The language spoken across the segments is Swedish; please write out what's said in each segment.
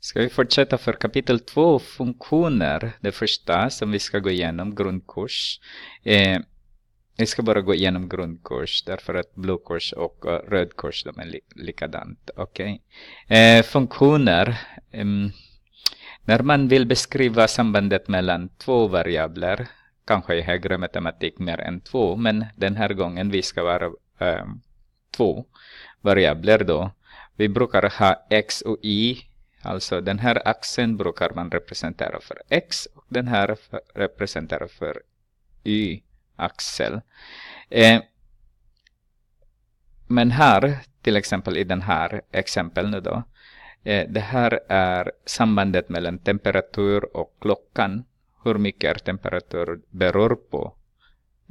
Ska vi fortsätta för kapitel 2, funktioner, det första som vi ska gå igenom, grundkurs. Eh, ska bara gå igenom grundkurs därför att blåkurs och rödkurs de är li likadant. Okay. Eh, funktioner. Eh, när man vill beskriva sambandet mellan två variabler, kanske i högre matematik mer än två, men den här gången vi ska vara eh, två variabler då. Vi brukar ha x och y Alltså den här axeln brukar man representera för X och den här representerar för Y-axel. Eh, men här, till exempel i den här exempel nu då. Eh, det här är sambandet mellan temperatur och klockan. Hur mycket är temperatur beror på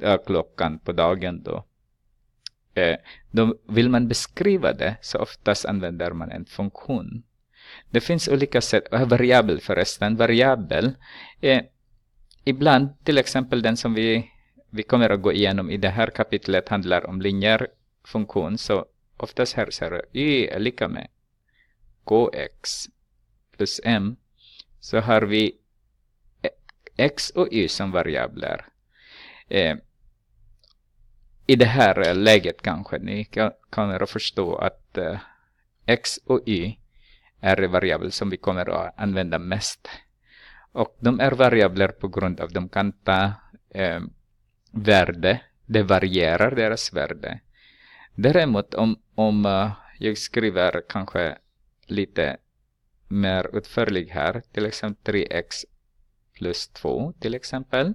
eh, klockan på dagen då. Eh, då vill man beskriva det så oftast använder man en funktion det finns olika sätt, variabel förresten, variabel. Eh, ibland, till exempel den som vi, vi kommer att gå igenom i det här kapitlet handlar om linjär funktion. Så oftast här ser y är lika med kx plus m. Så har vi x och y som variabler. Eh, I det här läget kanske ni kommer att förstå att eh, x och y R-variabel som vi kommer att använda mest. Och de är variabler på grund av de kan ta eh, värde. Det varierar deras värde. Däremot om, om eh, jag skriver kanske lite mer utförlig här, till exempel 3x plus 2 till exempel,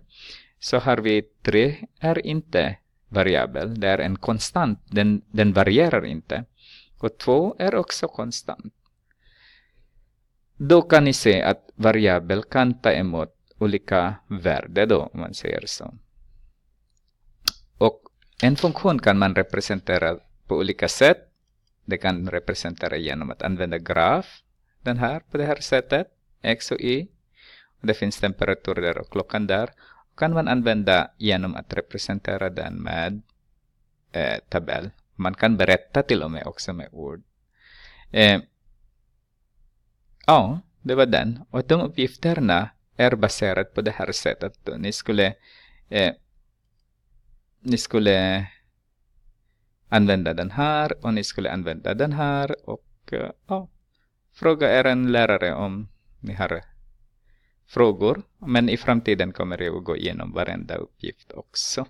så har vi 3 är inte variabel, det är en konstant, den, den varierar inte. Och 2 är också konstant. Då kan ni se att variabel kan ta emot olika värde då, om man säger så. Och en funktion kan man representera på olika sätt. Det kan representera genom att använda graf, den här, på det här sättet, x och y. Det finns temperatur där och klockan där. Kan man använda genom att representera den med eh, tabell. Man kan berätta till och med också med ord. Eh, Ja, det var den. Och de uppgifterna är baserat på det här sättet. Ni skulle, eh, ni skulle använda den här och ni skulle använda den här. Och eh, ja, fråga er en lärare om ni har frågor. Men i framtiden kommer jag att gå igenom varenda uppgift också.